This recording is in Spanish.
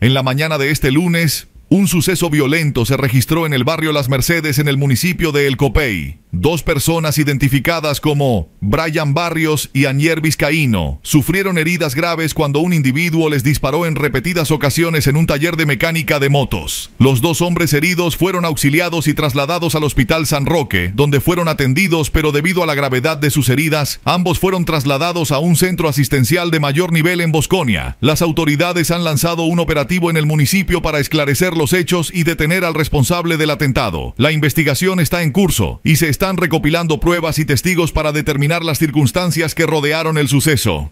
En la mañana de este lunes, un suceso violento se registró en el barrio Las Mercedes en el municipio de El Copey. Dos personas identificadas como Brian Barrios y Anier Vizcaíno sufrieron heridas graves cuando un individuo les disparó en repetidas ocasiones en un taller de mecánica de motos. Los dos hombres heridos fueron auxiliados y trasladados al Hospital San Roque, donde fueron atendidos, pero debido a la gravedad de sus heridas, ambos fueron trasladados a un centro asistencial de mayor nivel en Bosconia. Las autoridades han lanzado un operativo en el municipio para esclarecer los hechos y detener al responsable del atentado. La investigación está en curso y se está están recopilando pruebas y testigos para determinar las circunstancias que rodearon el suceso.